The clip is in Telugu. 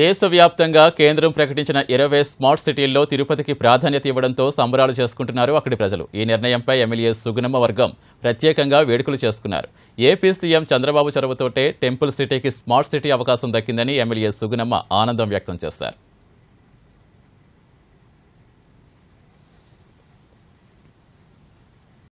దేశవ్యాప్తంగా కేంద్రం ప్రకటించిన ఇరవై స్మార్ట్ సిటీల్లో తిరుపతికి ప్రాధాన్యత ఇవ్వడంతో సంబరాలు చేసుకుంటున్నారు అక్కడి ప్రజలు ఈ నిర్ణయంపై ఎమ్మెల్యే సుగుణమ్మ వర్గం ప్రత్యేకంగా వేడుకలు చేసుకున్నారు ఏపీ సీఎం చంద్రబాబు చొరవతోటే టెంపుల్ సిటీకి స్మార్ట్ సిటీ అవకాశం దక్కిందని ఎమ్మెల్యే సుగుణమ్మ ఆనందం వ్యక్తం చేశారు